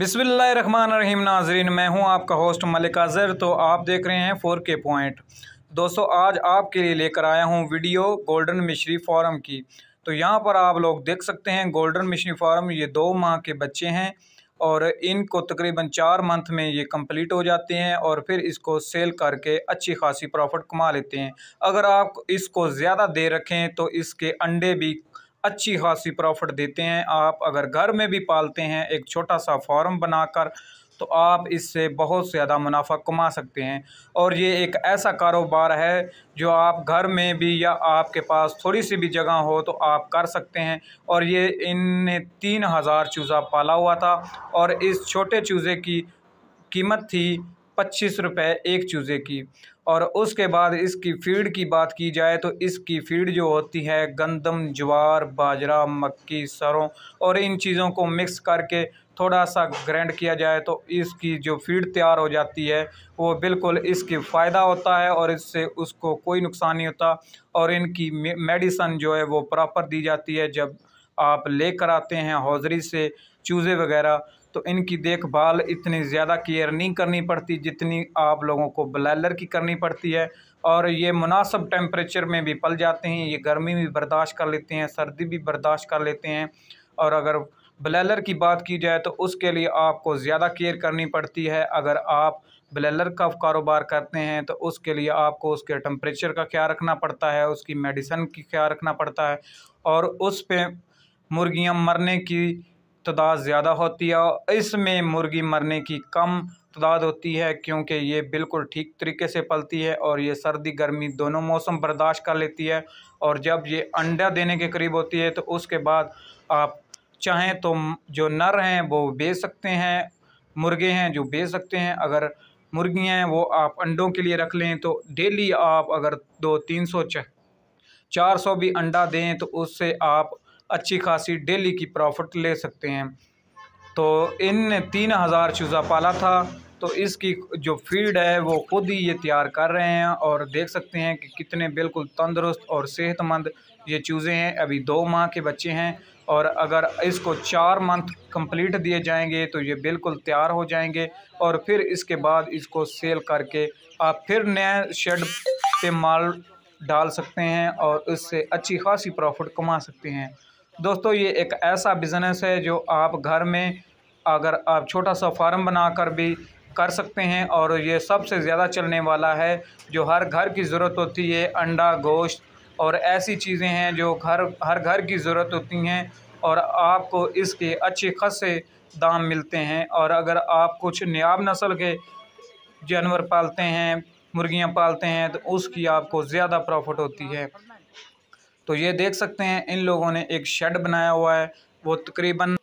बिसमीम नाजरीन मैं हूं आपका होस्ट मलिक अज़र तो आप देख रहे हैं फोर के पॉइंट दोस्तों आज आपके लिए लेकर आया हूं वीडियो गोल्डन मिश्री फॉरम की तो यहां पर आप लोग देख सकते हैं गोल्डन मिश्री फॉरम ये दो माह के बच्चे हैं और इनको तकरीबन चार मंथ में ये कंप्लीट हो जाते हैं और फिर इसको सेल करके अच्छी खासी प्रॉफिट कमा लेते हैं अगर आप इसको ज़्यादा दे रखें तो इसके अंडे भी अच्छी खासी प्रॉफिट देते हैं आप अगर घर में भी पालते हैं एक छोटा सा फार्म बनाकर तो आप इससे बहुत ज़्यादा मुनाफा कमा सकते हैं और ये एक ऐसा कारोबार है जो आप घर में भी या आपके पास थोड़ी सी भी जगह हो तो आप कर सकते हैं और ये इनने तीन हज़ार चूज़ा पाला हुआ था और इस छोटे चूज़े की कीमत थी पच्चीस रुपये एक चूज़े की और उसके बाद इसकी फीड की बात की जाए तो इसकी फीड जो होती है गंदम ज्वार बाजरा मक्की सरों और इन चीज़ों को मिक्स करके थोड़ा सा ग्रैंड किया जाए तो इसकी जो फीड तैयार हो जाती है वो बिल्कुल इसके फ़ायदा होता है और इससे उसको कोई नुकसान नहीं होता और इनकी मेडिसन जो है वो प्रॉपर दी जाती है जब आप लेकर आते हैं हौजरी से चूज़े वगैरह तो इनकी देखभाल इतनी ज़्यादा केयर नहीं करनी पड़ती जितनी आप लोगों को ब्लैलर की करनी पड़ती है और ये मुनासब टेम्परेचर में भी पल जाते हैं ये गर्मी भी बर्दाश्त कर लेते हैं सर्दी भी बर्दाश्त कर लेते हैं और अगर ब्लैलर की बात की जाए तो उसके लिए आपको ज़्यादा केयर करनी पड़ती है अगर आप ब्लैलर का कारोबार करते हैं तो उसके लिए आपको उसके टम्परेचर का ख्याल रखना पड़ता है उसकी मेडिसन की ख्याल रखना पड़ता है और उस पर मुर्गियाँ मरने की तादाद ज़्यादा होती है और इसमें मुर्गी मरने की कम तादाद होती है क्योंकि ये बिल्कुल ठीक तरीके से पलती है और ये सर्दी गर्मी दोनों मौसम बर्दाश्त कर लेती है और जब ये अंडा देने के करीब होती है तो उसके बाद आप चाहें तो जो नर हैं वो बेच सकते हैं मुर्गे हैं जो बेच सकते हैं अगर मुर्गियाँ हैं वो आप अंडों के लिए रख लें तो डेली आप अगर दो तीन सौ चार सौ भी अंडा दें तो उससे आप अच्छी खासी डेली की प्रॉफिट ले सकते हैं तो इन तीन हज़ार चूज़ा पाला था तो इसकी जो फीड है वो खुद ही ये तैयार कर रहे हैं और देख सकते हैं कि कितने बिल्कुल तंदुरुस्त और सेहतमंद ये चूज़े हैं अभी दो माह के बच्चे हैं और अगर इसको चार मंथ कंप्लीट दिए जाएंगे तो ये बिल्कुल तैयार हो जाएंगे और फिर इसके बाद इसको सेल करके आप फिर नए शेड पे माल डाल सकते हैं और इससे अच्छी खासी प्रॉफिट कमा सकते हैं दोस्तों ये एक ऐसा बिज़नेस है जो आप घर में अगर आप छोटा सा फार्म बना कर भी कर सकते हैं और ये सबसे ज़्यादा चलने वाला है जो हर घर की ज़रूरत होती है अंडा गोश्त और ऐसी चीज़ें हैं जो घर हर घर की ज़रूरत होती हैं और आपको इसके अच्छे खासे दाम मिलते हैं और अगर आप कुछ नयाब नस्ल के जानवर पालते हैं मुर्गियां पालते हैं तो उसकी आपको ज़्यादा प्रॉफिट होती है तो ये देख सकते हैं इन लोगों ने एक शेड बनाया हुआ है वो तकरीबन--